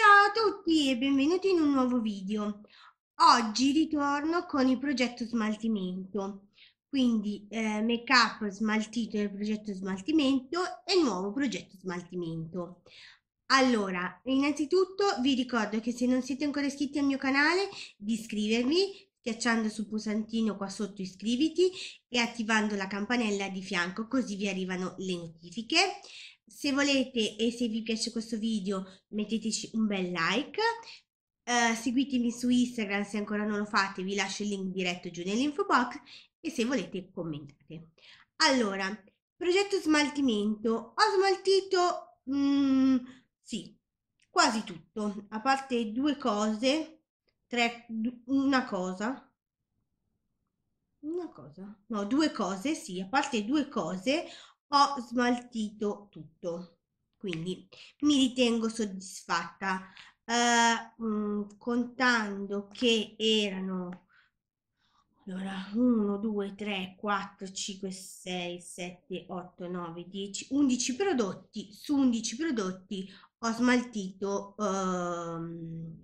Ciao a tutti e benvenuti in un nuovo video. Oggi ritorno con il progetto smaltimento, quindi eh, make up smaltito del progetto smaltimento e nuovo progetto smaltimento. Allora, innanzitutto vi ricordo che se non siete ancora iscritti al mio canale di iscrivervi schiacciando sul pulsantino qua sotto iscriviti e attivando la campanella di fianco così vi arrivano le notifiche se volete e se vi piace questo video metteteci un bel like, eh, seguitemi su Instagram se ancora non lo fate, vi lascio il link diretto giù nell'info box e se volete commentate. Allora, progetto smaltimento. Ho smaltito, mm, sì, quasi tutto, a parte due cose, tre, una cosa, una cosa, no, due cose, sì, a parte due cose, ho smaltito tutto quindi mi ritengo soddisfatta uh, eh, mh, mm, contando che erano allora 1 2 3 4 5 6 7 8 9 10 11 prodotti su 11 prodotti ho smaltito uh, ehm,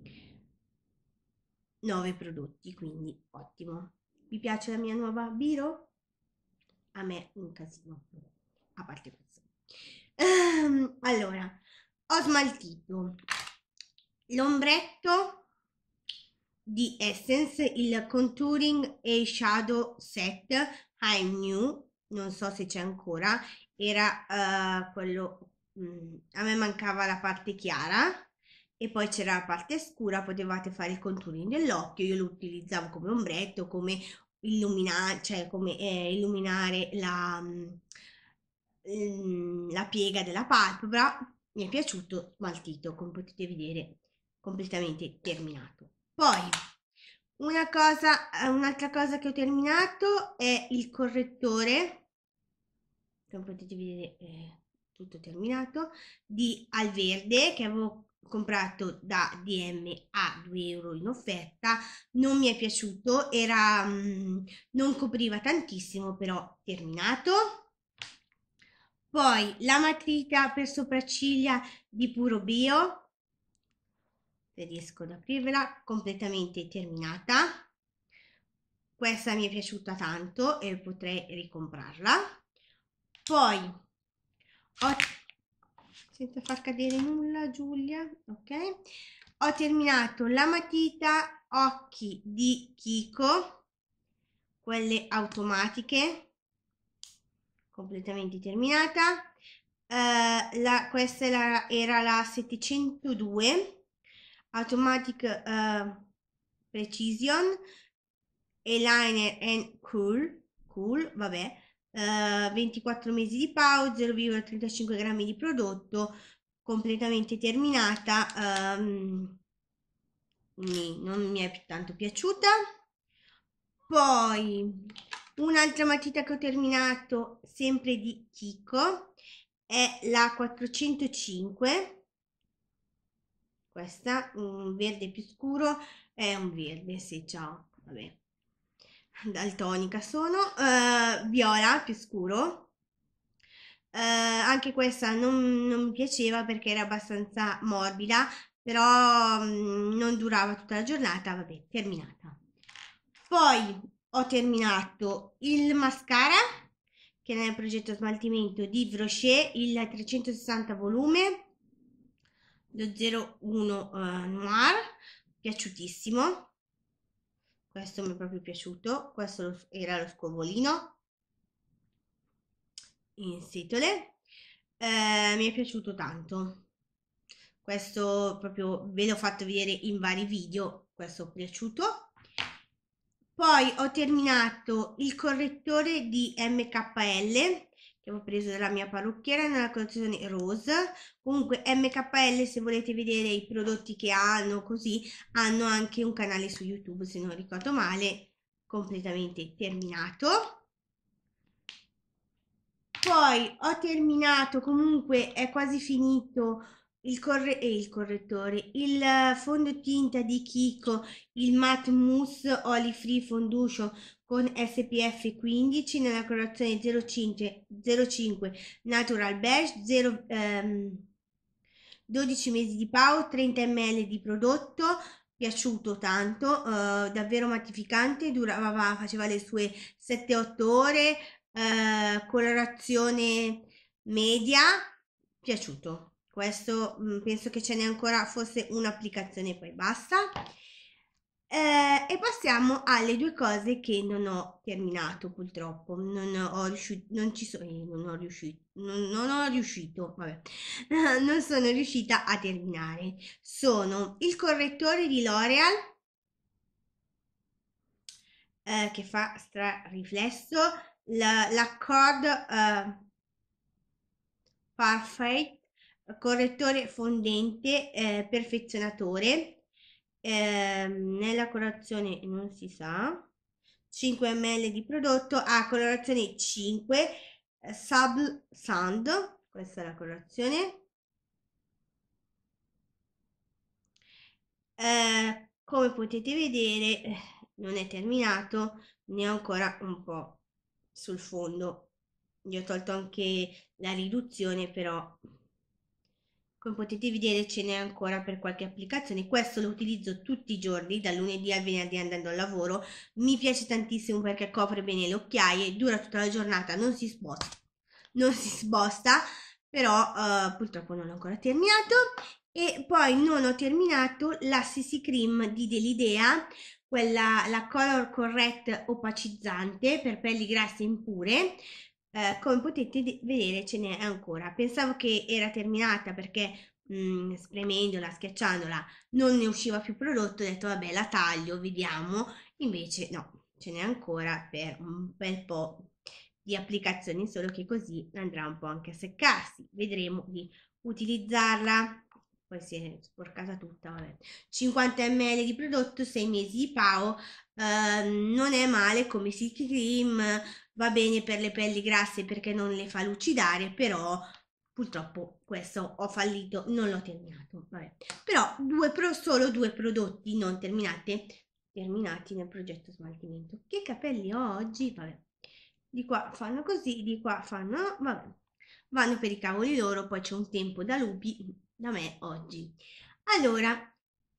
9 prodotti quindi ottimo vi piace la mia nuova biro a me un casino a parte questo. Um, allora, ho smaltito l'ombretto di Essence, il Contouring e Shadow Set I'm New, non so se c'è ancora, era uh, quello, mh, mm, a me mancava la parte chiara e poi c'era la parte scura, potevate fare il contouring dell'occhio, io lo utilizzavo come ombretto, come illuminare, cioè come eh, illuminare la... Mh, mm, Ehm, la piega della palpebra, mi è piaciuto, ma come potete vedere, completamente terminato. Poi, una cosa, eh, un'altra cosa che ho terminato è il correttore, come potete vedere eh, tutto terminato, di al verde che avevo comprato da DM a 2 euro in offerta, non mi è piaciuto, era, mh, mm, non copriva tantissimo però terminato. Poi la matita per sopracciglia di puro bio, se riesco ad aprirvela, completamente terminata. Questa mi è piaciuta tanto e potrei ricomprarla. Poi ho... senza far cadere nulla Giulia, ok? Ho terminato la matita occhi di Kiko, quelle automatiche completamente terminata. Uh, la, questa la, era la 702 Automatic uh, Precision Eyeliner and Cool, cool vabbè, uh, eh, 24 mesi di PAU, 0,35 grammi di prodotto, completamente terminata, um, non mi è tanto piaciuta. Poi Un'altra matita che ho terminato sempre di chicco è la 405, questa un verde più scuro, è un verde, sì, ciao, vabbè, daltonica sono, uh, viola più scuro, Uh, anche questa non, non, mi piaceva perché era abbastanza morbida, però um, non durava tutta la giornata, vabbè, terminata. Poi ho terminato il mascara che è nel progetto smaltimento di Vrocher il 360 volume lo 01 uh, eh, Noir piaciutissimo questo mi è proprio piaciuto questo era lo scovolino in setole eh, mi è piaciuto tanto questo proprio ve l'ho fatto vedere in vari video questo è piaciuto poi ho terminato il correttore di MKL che avevo preso dalla mia parrucchiera nella collezione Rose. Comunque MKL se volete vedere i prodotti che hanno così hanno anche un canale su YouTube se non ricordo male completamente terminato. Poi ho terminato, comunque è quasi finito il, corre- eh, il correttore, il eh, fondotinta di Kiko, il Matte Mousse Oli Free Fonduccio con SPF 15 nella colorazione 05, 05 Natural Beige, 0, ehm, 12 mesi di PAU, 30 ml di prodotto, piaciuto tanto, eh, davvero mattificante, durava, faceva le sue 7-8 ore, eh, colorazione media, piaciuto questo mh, mm, penso che ce n'è ancora forse un'applicazione poi basta. Eh, e passiamo alle due cose che non ho terminato purtroppo, non ho riuscito, non ci sono, eh, non ho riuscito, non, non ho riuscito, vabbè, non sono riuscita a terminare. Sono il correttore di L'Oreal, eh, che fa stra riflesso, l'accord la, eh, la Perfect correttore fondente eh, perfezionatore eh, nella colorazione non si sa 5 ml di prodotto a ah, colorazione 5 eh, sub sand questa è la colorazione eh, come potete vedere eh, non è terminato ne ho ancora un po sul fondo gli ho tolto anche la riduzione però come potete vedere ce n'è ancora per qualche applicazione, questo lo utilizzo tutti i giorni, dal lunedì al venerdì andando al lavoro, mi piace tantissimo perché copre bene le occhiaie, dura tutta la giornata, non si sposta, non si sposta però eh, purtroppo non l'ho ancora terminato e poi non ho terminato la CC Cream di Delidea, quella, la Color Correct opacizzante per pelli grassi impure, eh, come potete vedere ce n'è ancora. Pensavo che era terminata perché mh, mm, spremendola, schiacciandola, non ne usciva più prodotto, ho detto vabbè la taglio, vediamo, invece no, ce n'è ancora per un bel po' di applicazioni, solo che così andrà un po' anche a seccarsi, vedremo di utilizzarla. Poi si è sporcata tutta, vabbè. 50 ml di prodotto, 6 mesi di PAO, eh, non è male come silky cream, va bene per le pelli grasse perché non le fa lucidare, però purtroppo questo ho fallito, non l'ho terminato. Vabbè. Però due solo due prodotti non terminati, terminati nel progetto smaltimento. Che capelli ho oggi? Vabbè. Di qua fanno così, di qua fanno... Vabbè. Vanno per i cavoli loro, poi c'è un tempo da lupi da me oggi. Allora,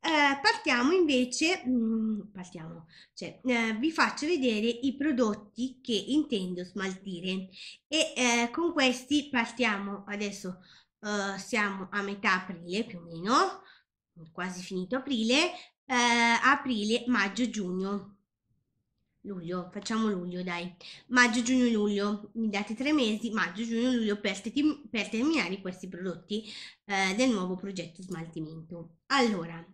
eh, partiamo invece, mm, partiamo, cioè, eh, vi faccio vedere i prodotti che intendo smaltire e eh, con questi partiamo adesso, eh, siamo a metà aprile più o meno, quasi finito aprile, eh, aprile, maggio, giugno luglio, facciamo luglio dai, maggio, giugno, luglio, mi date tre mesi, maggio, giugno, luglio per, per terminare questi prodotti eh, del nuovo progetto smaltimento. Allora,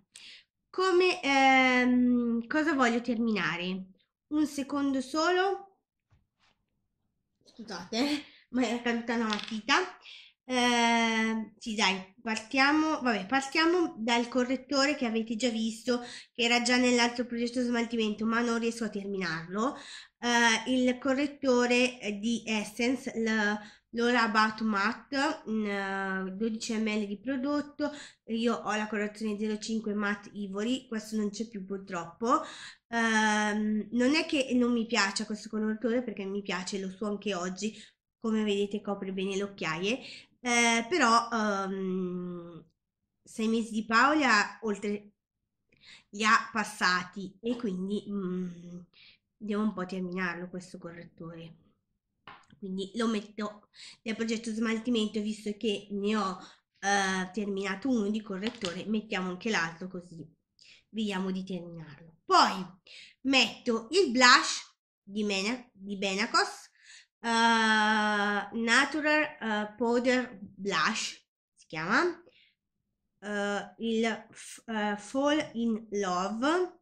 come ehm, cosa voglio terminare? Un secondo solo, scusate, ma è caduta una matita. Eh, sì, dai, partiamo, vabbè, partiamo dal correttore che avete già visto, che era già nell'altro progetto smaltimento, ma non riesco a terminarlo. Eh, il correttore eh, di Essence, l'Ora About Matte, eh, 12 ml di prodotto, io ho la colorazione 05 Matte Ivory, questo non c'è più purtroppo. Eh, non è che non mi piaccia questo correttore perché mi piace, lo so anche oggi, come vedete copre bene le occhiaie eh, però um, sei mesi di Paola oltre li ha passati e quindi mm, devo un po' terminarlo questo correttore quindi lo metto nel progetto smaltimento visto che ne ho eh, terminato uno di correttore mettiamo anche l'altro così vediamo di terminarlo poi metto il blush di, Mena, di Benacos uh, Natural uh, Powder Blush, si chiama, uh, il Fall in Love,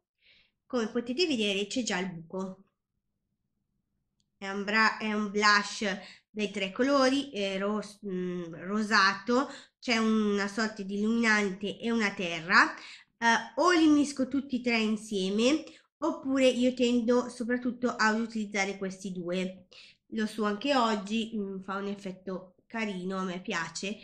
come potete vedere c'è già il buco. È un, è un blush dai tre colori, eh, ros mh, mm, rosato, c'è una sorta di illuminante e una terra, eh, o li unisco tutti e tre insieme, oppure io tendo soprattutto ad utilizzare questi due lo so anche oggi, mh, mm, fa un effetto carino, a me piace.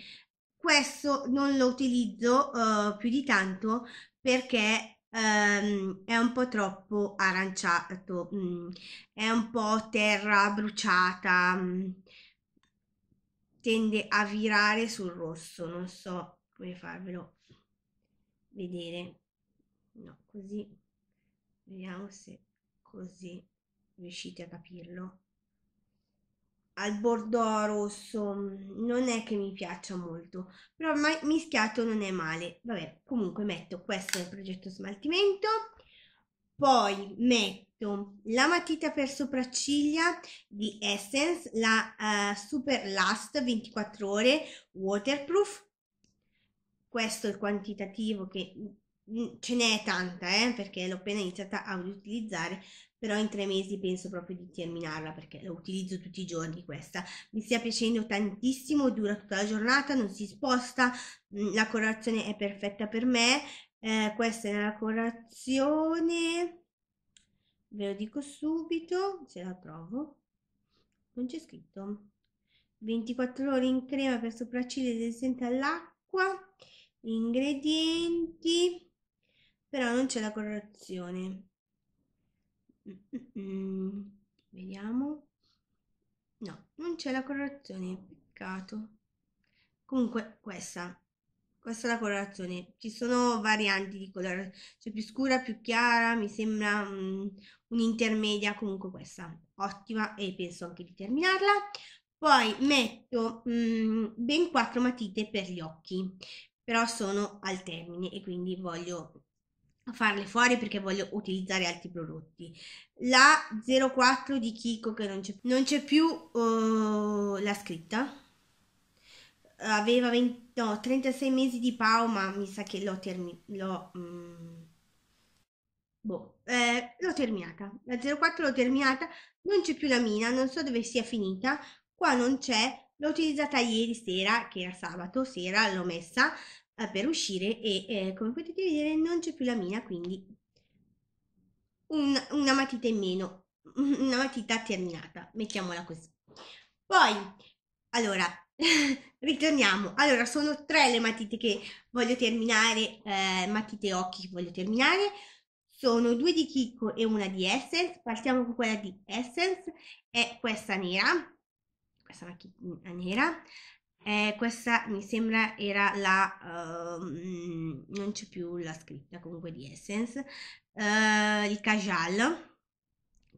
Questo non lo utilizzo uh, più di tanto perché um, è un po' troppo aranciato, mh, mm, è un po' terra bruciata, mh, mm, tende a virare sul rosso, non so come farvelo vedere. No, così. Vediamo se così riuscite a capirlo al bordeaux rosso mm, non è che mi piaccia molto, però ormai mischiato non è male. Vabbè, comunque metto questo nel progetto smaltimento, poi metto la matita per sopracciglia di Essence, la uh, Super Last 24 ore waterproof. Questo è il quantitativo che mm, mm, ce n'è tanta, eh, perché l'ho appena iniziata ad utilizzare, però in tre mesi penso proprio di terminarla perché la utilizzo tutti i giorni questa. Mi sta piacendo tantissimo, dura tutta la giornata, non si sposta, mm, la colorazione è perfetta per me. Eh, questa è la colorazione, ve lo dico subito se la trovo, non c'è scritto. 24 ore in crema per sopracciglia ed esente all'acqua, ingredienti, però non c'è la colorazione Mm, vediamo. No, non c'è la colorazione, peccato. Comunque, questa. Questa è la colorazione. Ci sono varianti di colore, cioè più scura, più chiara, mi sembra mm, un'intermedia, comunque questa. Ottima e penso anche di terminarla. Poi metto um, ben quattro matite per gli occhi, però sono al termine e quindi voglio farle fuori perché voglio utilizzare altri prodotti la 04 di Kiko che non c'è, non c'è più uh, la scritta aveva 20, no, 36 mesi di Pau ma mi sa che l'ho, termi- mm, boh, eh, l'ho terminata la 04 l'ho terminata non c'è più la mina non so dove sia finita qua non c'è l'ho utilizzata ieri sera che era sabato sera l'ho messa per uscire e eh, come potete vedere non c'è più la mina, quindi un, una matita in meno, una matita terminata, mettiamola così. Poi, allora, ritorniamo. Allora, sono tre le matite che voglio terminare, eh, matite occhi che voglio terminare. Sono due di Chicco e una di Essence. Partiamo con quella di Essence, è questa nera, questa matita nera. Eh, questa mi sembra era la, uh, non c'è più la scritta comunque di Essence, uh, il Cajal,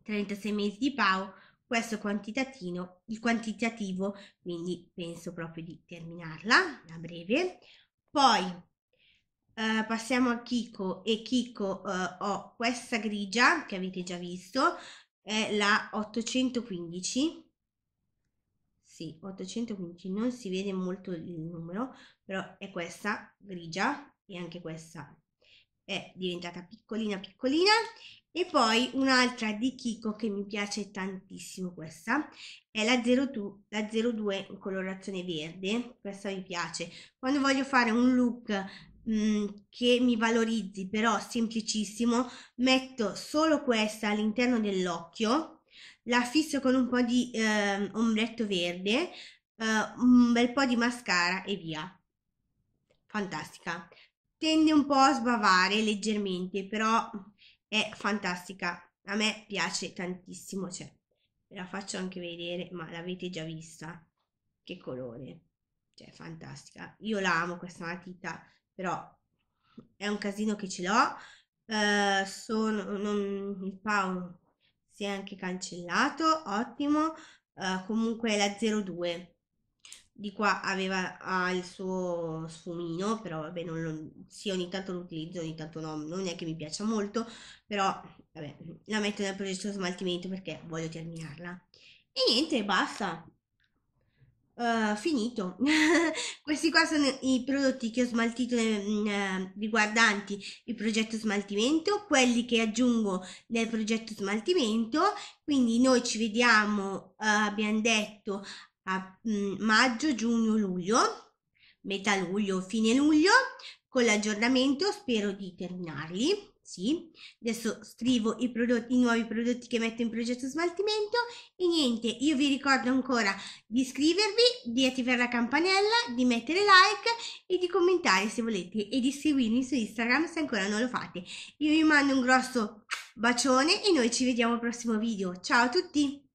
36 mesi di Pau, questo quantitativo, il quantitativo, quindi penso proprio di terminarla a breve. Poi uh, passiamo a Kiko e Kiko eh, ho questa grigia che avete già visto, è la 815 sì, 815 non si vede molto il numero, però è questa grigia e anche questa è diventata piccolina piccolina e poi un'altra di Kiko che mi piace tantissimo questa è la 02, la 02 in colorazione verde, questa mi piace. Quando voglio fare un look mm, che mi valorizzi però semplicissimo metto solo questa all'interno dell'occhio la fisso con un po' di eh, ombretto verde, eh, un bel po' di mascara e via. Fantastica. Tende un po' a sbavare leggermente, però è fantastica. A me piace tantissimo, cioè ve la faccio anche vedere, ma l'avete già vista. Che colore. Cioè, fantastica. Io la amo questa matita, però è un casino che ce l'ho. Uh, sono non, il pound si anche cancellato, ottimo, uh, comunque la 02 di qua aveva ah, il suo sfumino, però vabbè, non lo, sì, ogni tanto lo utilizzo, ogni tanto no, non è che mi piaccia molto, però vabbè, la metto nel progetto smaltimento perché voglio terminarla. E niente, basta. Uh, finito. Questi qua sono i prodotti che ho smaltito uh, riguardanti il progetto smaltimento, quelli che aggiungo nel progetto smaltimento. Quindi noi ci vediamo, uh, eh, abbiamo detto, a um, maggio, giugno, luglio, metà luglio, fine luglio, con l'aggiornamento spero di terminarli sì, adesso scrivo i, prodotti, i nuovi prodotti che metto in progetto smaltimento e niente, io vi ricordo ancora di iscrivervi, di attivare la campanella, di mettere like e di commentare se volete e di seguirmi su Instagram se ancora non lo fate. Io vi mando un grosso bacione e noi ci vediamo al prossimo video. Ciao a tutti!